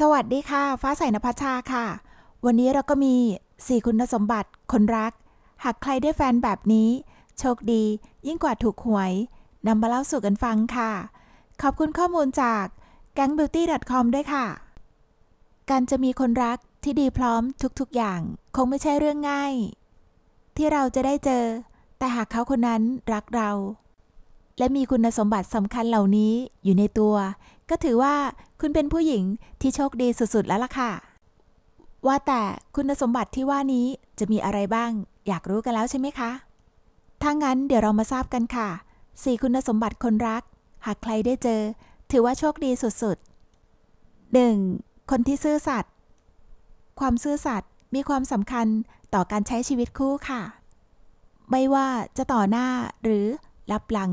สวัสดีค่ะ ฟ้าใสนภัชชาค่ะ วันนี้เราก็มี 4 คุณสมบัติ คนรัก หากใครได้แฟนแบบนี้ โชคดียิ่งกว่าถูกหวย นำมาเล่าสู่กันฟังค่ะ ขอบคุณข้อมูลจาก gangbeauty.com ด้วยค่ะ การจะมีคนรักที่ดีพร้อมทุกๆอย่าง คงไม่ใช่เรื่องง่าย ที่เราจะได้เจอ แต่หากเขาคนนั้นรักเราและมีคุณสมบัติสำคัญเหล่านี้อยู่ในตัว ก็ถือว่าคุณเป็นผู้หญิงที่โชคดีสุด ๆ แล้วล่ะค่ะ ว่าแต่คุณสมบัติที่ว่านี้จะมีอะไรบ้าง อยากรู้กันแล้วใช่ไหมคะ ถ้างั้นเดี๋ยวเรามาทราบกันค่ะ4คุณสมบัติคนรัก หากใครได้เจอ ถือว่าโชคดีสุด ๆ 1. คนที่ซื่อสัตย์ความซื่อสัตย์มีความสำคัญต่อการใช้ชีวิตคู่ค่ะ ไม่ว่าจะต่อหน้าหรือรับหลัง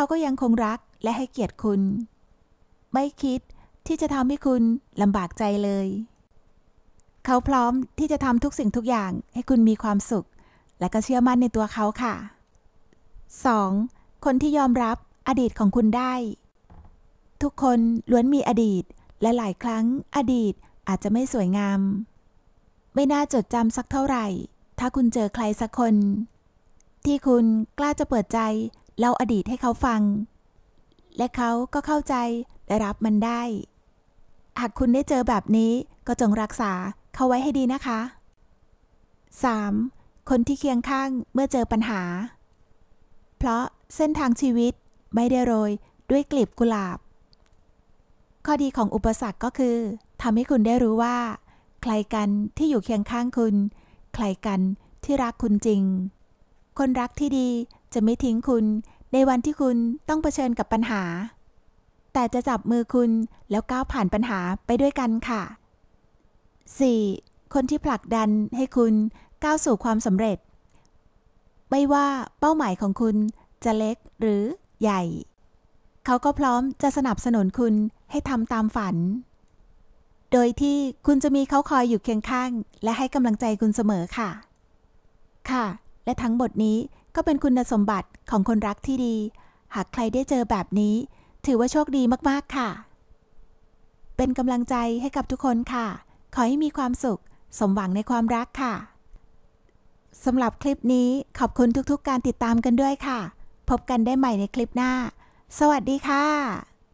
เขาก็ยังคงรักและให้เกียรติคุณ ไม่คิดที่จะทำให้คุณลำบากใจเลย เขาพร้อมที่จะทำทุกสิ่งทุกอย่างให้คุณมีความสุข และก็เชื่อมั่นในตัวเขาค่ะ 2. คนที่ยอมรับอดีตของคุณได้ ทุกคนล้วนมีอดีตและหลายครั้งอดีตอาจจะไม่สวยงาม ไม่น่าจดจำสักเท่าไหร่ ถ้าคุณเจอใครสักคน ที่คุณกล้าจะเปิดใจเล่าอดีตให้เขาฟัง และเขาก็เข้าใจและรับมันได้ หากคุณได้เจอแบบนี้ก็จงรักษาเขาไว้ให้ดีนะคะ 3. คนที่เคียงข้างเมื่อเจอปัญหา เพราะเส้นทางชีวิตไม่ได้โรยด้วยกลีบกุหลาบ ข้อดีของอุปสรรคก็คือทำให้คุณได้รู้ว่า ใครกันที่อยู่เคียงข้างคุณ ใครกันที่รักคุณจริงคนรักที่ดีจะไม่ทิ้งคุณในวันที่คุณต้องเผชิญกับปัญหา แต่จะจับมือคุณแล้วก้าวผ่านปัญหาไปด้วยกันค่ะ 4. คนที่ผลักดันให้คุณก้าวสู่ความสำเร็จ ไม่ว่าเป้าหมายของคุณจะเล็กหรือ ใหญ่ เขาก็พร้อมจะสนับสนุนคุณให้ทำตามฝัน โดยที่คุณจะมีเขาคอยอยู่เคียงข้าง และให้กำลังใจคุณเสมอค่ะ ค่ะและทั้งหมดนี้ก็เป็นคุณสมบัติของคนรักที่ดี หากใครได้เจอแบบนี้ ถือว่าโชคดีมากๆค่ะ เป็นกำลังใจให้กับทุกคนค่ะ ขอให้มีความสุข สมหวังในความรักค่ะ สำหรับคลิปนี้ขอบคุณทุกๆกการติดตามกันด้วยค่ะ พบกันได้ใหม่ในคลิปหน้า สวัสดีค่ะ